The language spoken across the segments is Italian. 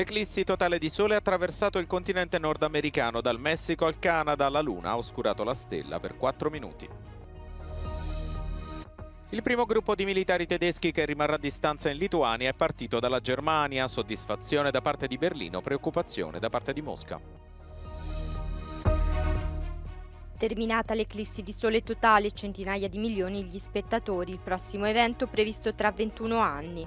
L'eclissi totale di Sole ha attraversato il continente nordamericano, dal Messico al Canada, la Luna ha oscurato la stella per 4 minuti. Il primo gruppo di militari tedeschi che rimarrà a distanza in Lituania è partito dalla Germania, soddisfazione da parte di Berlino, preoccupazione da parte di Mosca. Terminata l'eclissi di sole totale, centinaia di milioni gli spettatori, il prossimo evento previsto tra 21 anni.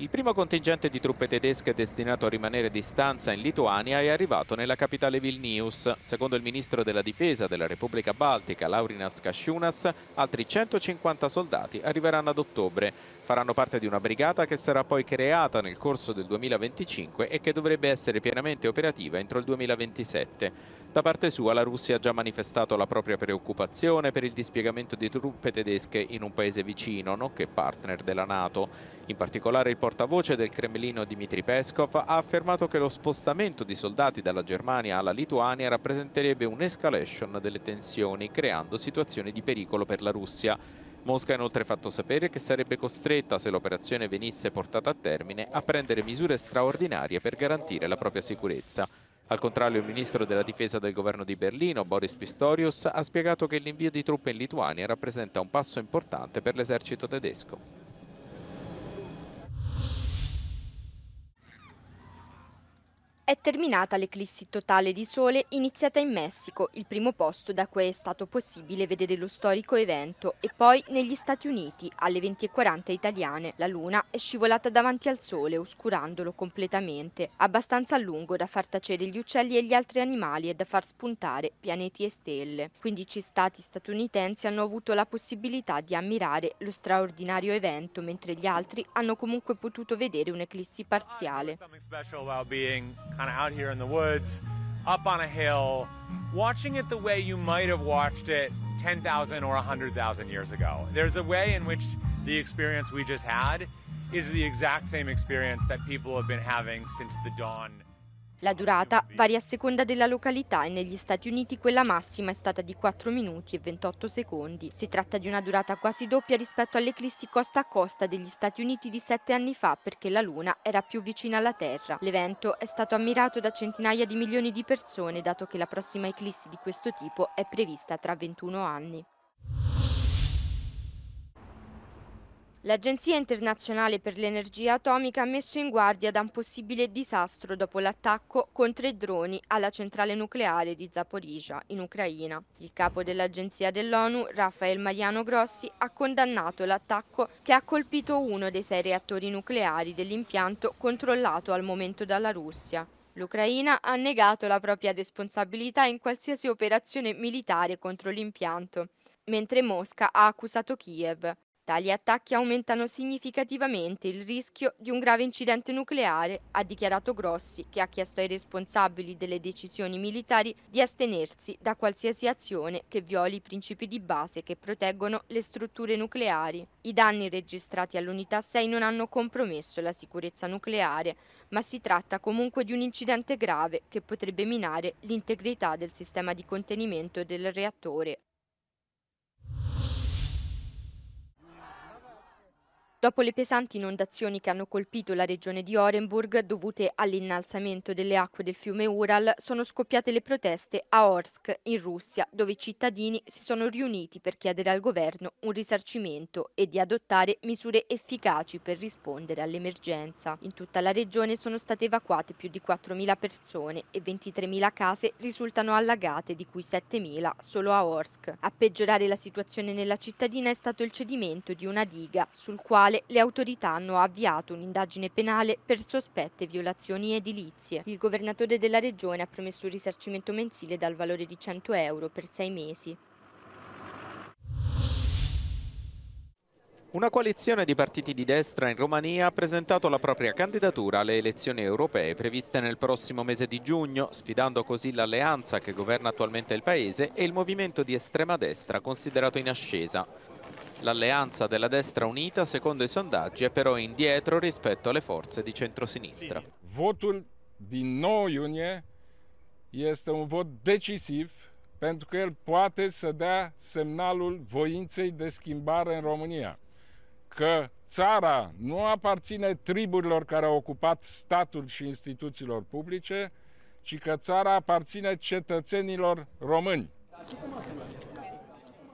Il primo contingente di truppe tedesche destinato a rimanere di stanza in Lituania è arrivato nella capitale Vilnius. Secondo il ministro della difesa della Repubblica Baltica, Laurinas Kasciunas, altri 150 soldati arriveranno ad ottobre. Faranno parte di una brigata che sarà poi creata nel corso del 2025 e che dovrebbe essere pienamente operativa entro il 2027. Da parte sua la Russia ha già manifestato la propria preoccupazione per il dispiegamento di truppe tedesche in un paese vicino, nonché partner della Nato. In particolare il portavoce del Cremlino Dmitry Peskov ha affermato che lo spostamento di soldati dalla Germania alla Lituania rappresenterebbe un'escalation delle tensioni, creando situazioni di pericolo per la Russia. Mosca ha inoltre fatto sapere che sarebbe costretta, se l'operazione venisse portata a termine, a prendere misure straordinarie per garantire la propria sicurezza. Al contrario, il ministro della difesa del governo di Berlino, Boris Pistorius, ha spiegato che l'invio di truppe in Lituania rappresenta un passo importante per l'esercito tedesco. È terminata l'eclissi totale di sole iniziata in Messico, il primo posto da cui è stato possibile vedere lo storico evento, e poi negli Stati Uniti, alle 20.40 italiane, la luna è scivolata davanti al sole, oscurandolo completamente, abbastanza a lungo da far tacere gli uccelli e gli altri animali e da far spuntare pianeti e stelle. 15 stati statunitensi hanno avuto la possibilità di ammirare lo straordinario evento, mentre gli altri hanno comunque potuto vedere un'eclissi parziale. kind of out here in the woods, up on a hill, watching it the way you might have watched it 10,000 or 100,000 years ago. There's a way in which the experience we just had is the exact same experience that people have been having since the dawn. La durata varia a seconda della località e negli Stati Uniti quella massima è stata di 4 minuti e 28 secondi. Si tratta di una durata quasi doppia rispetto all'eclissi costa a costa degli Stati Uniti di 7 anni fa perché la Luna era più vicina alla Terra. L'evento è stato ammirato da centinaia di milioni di persone dato che la prossima eclissi di questo tipo è prevista tra 21 anni. L'Agenzia internazionale per l'energia atomica ha messo in guardia da un possibile disastro dopo l'attacco con tre droni alla centrale nucleare di Zaporizia, in Ucraina. Il capo dell'Agenzia dell'ONU, Rafael Mariano Grossi, ha condannato l'attacco che ha colpito uno dei sei reattori nucleari dell'impianto controllato al momento dalla Russia. L'Ucraina ha negato la propria responsabilità in qualsiasi operazione militare contro l'impianto, mentre Mosca ha accusato Kiev tali attacchi aumentano significativamente il rischio di un grave incidente nucleare, ha dichiarato Grossi, che ha chiesto ai responsabili delle decisioni militari di astenersi da qualsiasi azione che violi i principi di base che proteggono le strutture nucleari. I danni registrati all'unità 6 non hanno compromesso la sicurezza nucleare, ma si tratta comunque di un incidente grave che potrebbe minare l'integrità del sistema di contenimento del reattore. Dopo le pesanti inondazioni che hanno colpito la regione di Orenburg, dovute all'innalzamento delle acque del fiume Ural, sono scoppiate le proteste a Orsk, in Russia, dove i cittadini si sono riuniti per chiedere al governo un risarcimento e di adottare misure efficaci per rispondere all'emergenza. In tutta la regione sono state evacuate più di 4.000 persone e 23.000 case risultano allagate, di cui 7.000 solo a Orsk. A peggiorare la situazione nella cittadina è stato il cedimento di una diga, sul quale quale le autorità hanno avviato un'indagine penale per sospette violazioni edilizie. Il governatore della regione ha promesso un risarcimento mensile dal valore di 100 euro per sei mesi. Una coalizione di partiti di destra in Romania ha presentato la propria candidatura alle elezioni europee previste nel prossimo mese di giugno, sfidando così l'alleanza che governa attualmente il paese e il movimento di estrema destra considerato in ascesa. L'alleanza della destra unita, secondo i sondaggi, è però indietro rispetto alle forze di centrosinistra. Votul din 9 iunie este un vot decisiv pentru că el poate să dea semnalul voinței de schimbare în România. Că țara nu aparține triburilor care au ocupat statul și instituțiilor publice, ci că țara aparține cetățenilor români.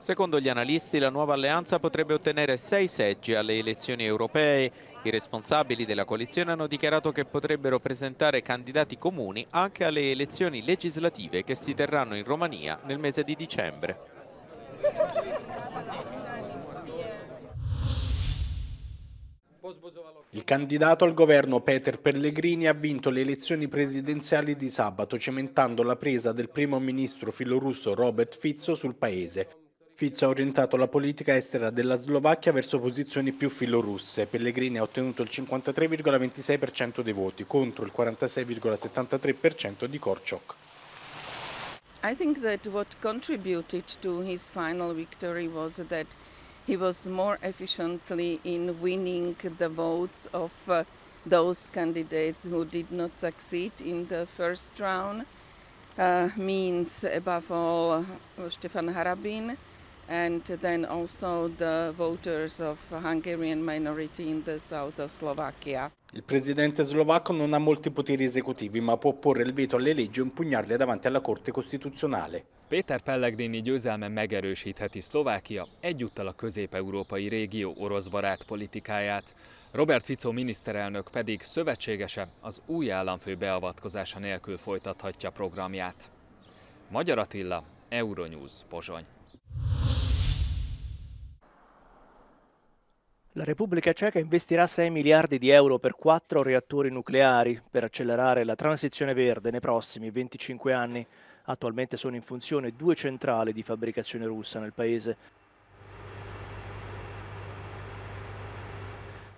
Secondo gli analisti la nuova alleanza potrebbe ottenere sei seggi alle elezioni europee. I responsabili della coalizione hanno dichiarato che potrebbero presentare candidati comuni anche alle elezioni legislative che si terranno in Romania nel mese di dicembre. Il candidato al governo Peter Pellegrini ha vinto le elezioni presidenziali di sabato cementando la presa del primo ministro filorusso Robert Fizzo sul paese. Fico ha orientato la politica estera della Slovacchia verso posizioni più filorusse. Pellegrini ha ottenuto il 53,26% dei voti contro il 46,73% di Korczok. I think that what contributed to his final victory was that he was more efficiently in winning the votes of uh, those candidates who did not succeed in the first round, uh, means above all uh, Stefan Harabin. and then also the voters of Hungarian minority in the south of Slovakia. Il presidente slovacco non ha molti poteri esecutivi, ma può porre il veto alle leggi e impugnarle davanti alla Corte Costituzionale. Péter Pellegrini győzelme megerősítheti Szlovákia, egyúttal a közép-európai régió orosz barát politikáját. Robert Fico miniszterelnök pedig szövetségese az új államfő beavatkozása nélkül folytathatja programját. Magyar Attila, Euronews, Pozsony. La Repubblica Ceca investirà 6 miliardi di euro per quattro reattori nucleari per accelerare la transizione verde nei prossimi 25 anni. Attualmente sono in funzione due centrali di fabbricazione russa nel paese.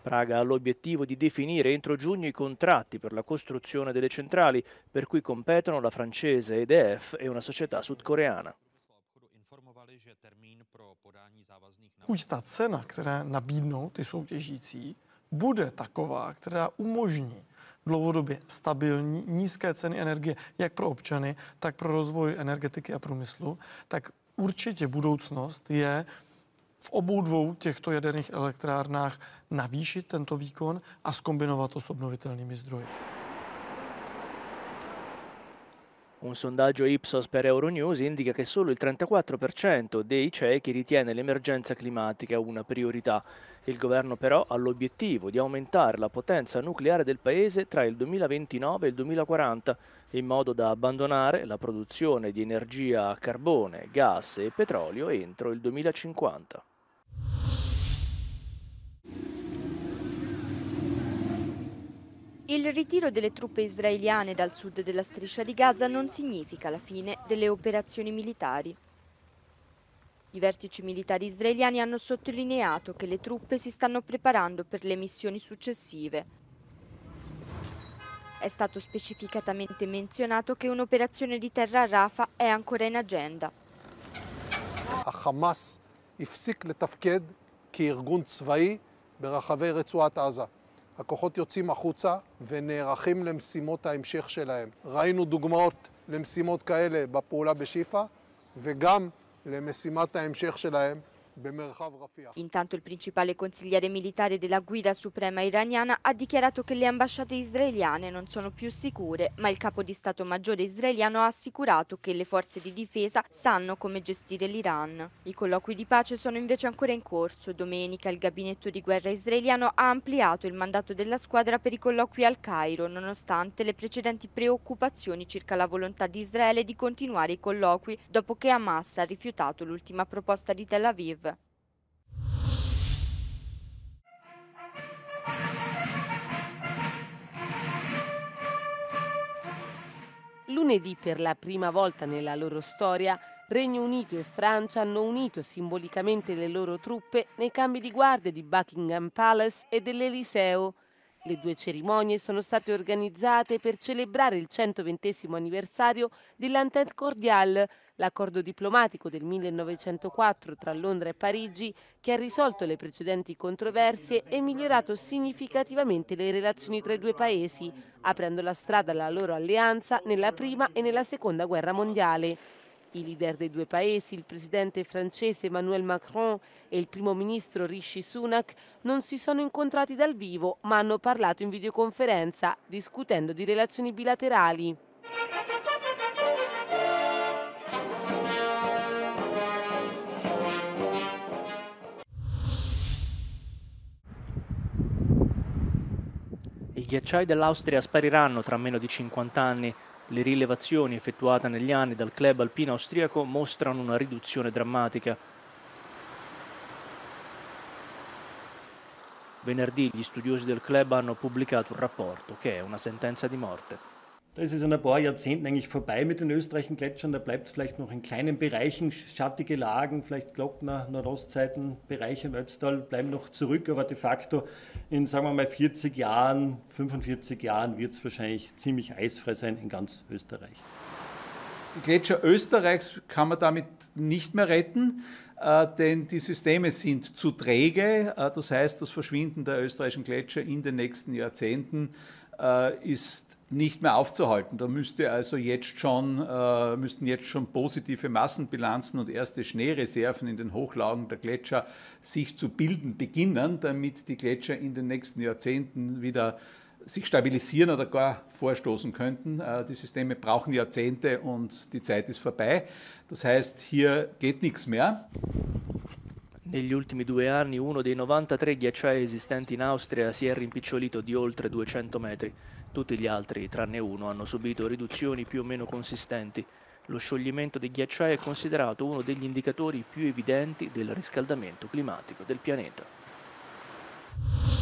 Praga ha l'obiettivo di definire entro giugno i contratti per la costruzione delle centrali, per cui competono la francese EDF e una società sudcoreana. Buď ta cena, které nabídnou ty soutěžící, bude taková, která umožní dlouhodobě stabilní nízké ceny energie jak pro občany, tak pro rozvoj energetiky a průmyslu, tak určitě budoucnost je v obou dvou těchto jaderných elektrárnách navýšit tento výkon a skombinovat to s obnovitelnými zdroji. Un sondaggio Ipsos per Euronews indica che solo il 34% dei ciechi ritiene l'emergenza climatica una priorità. Il governo però ha l'obiettivo di aumentare la potenza nucleare del paese tra il 2029 e il 2040, in modo da abbandonare la produzione di energia a carbone, gas e petrolio entro il 2050. Il ritiro delle truppe israeliane dal sud della striscia di Gaza non significa la fine delle operazioni militari. I vertici militari israeliani hanno sottolineato che le truppe si stanno preparando per le missioni successive. È stato specificatamente menzionato che un'operazione di terra a Rafa è ancora in agenda. Hamas ha הפסיק לתפקד כארגון צבאי ברחבי רצועת עזה. הכוחות יוצאים החוצה ונערכים למשימות ההמשך שלהם. ראינו דוגמאות למשימות כאלה בפעולה בשיפא, וגם למשימת ההמשך שלהם Intanto il principale consigliere militare della guida suprema iraniana ha dichiarato che le ambasciate israeliane non sono più sicure, ma il capo di Stato Maggiore israeliano ha assicurato che le forze di difesa sanno come gestire l'Iran. I colloqui di pace sono invece ancora in corso. Domenica il gabinetto di guerra israeliano ha ampliato il mandato della squadra per i colloqui al Cairo, nonostante le precedenti preoccupazioni circa la volontà di Israele di continuare i colloqui dopo che Hamas ha rifiutato l'ultima proposta di Tel Aviv. Lunedì, per la prima volta nella loro storia, Regno Unito e Francia hanno unito simbolicamente le loro truppe nei cambi di guardia di Buckingham Palace e dell'Eliseo, le due cerimonie sono state organizzate per celebrare il 120 anniversario dell'Entente Cordiale, l'accordo diplomatico del 1904 tra Londra e Parigi che ha risolto le precedenti controversie e migliorato significativamente le relazioni tra i due paesi, aprendo la strada alla loro alleanza nella prima e nella seconda guerra mondiale. I leader dei due paesi, il presidente francese Emmanuel Macron e il primo ministro Rishi Sunak, non si sono incontrati dal vivo ma hanno parlato in videoconferenza discutendo di relazioni bilaterali. I ghiacciai dell'Austria spariranno tra meno di 50 anni. Le rilevazioni effettuate negli anni dal club alpino austriaco mostrano una riduzione drammatica. Venerdì gli studiosi del club hanno pubblicato un rapporto che è una sentenza di morte. Da ist es in ein paar Jahrzehnten eigentlich vorbei mit den österreichischen Gletschern. Da bleibt vielleicht noch in kleinen Bereichen, schattige Lagen, vielleicht Glockner, Nordostzeiten, Bereiche im Ötztal bleiben noch zurück. Aber de facto in, sagen wir mal, 40 Jahren, 45 Jahren wird es wahrscheinlich ziemlich eisfrei sein in ganz Österreich. Die Gletscher Österreichs kann man damit nicht mehr retten, äh, denn die Systeme sind zu träge. Äh, das heißt, das Verschwinden der österreichischen Gletscher in den nächsten Jahrzehnten äh, ist nicht mehr aufzuhalten. Da müsste also jetzt schon, äh, müssten jetzt schon positive Massenbilanzen und erste Schneereserven in den Hochlagen der Gletscher sich zu bilden beginnen, damit die Gletscher in den nächsten Jahrzehnten wieder sich stabilisieren oder gar vorstoßen könnten. Äh, die Systeme brauchen Jahrzehnte und die Zeit ist vorbei. Das heißt, hier geht nichts mehr. Negli ultimi due anni uno dei 93 ghiacciai esistenti in Austria si è rimpicciolito di oltre 200 metri. Tutti gli altri, tranne uno, hanno subito riduzioni più o meno consistenti. Lo scioglimento dei ghiacciai è considerato uno degli indicatori più evidenti del riscaldamento climatico del pianeta.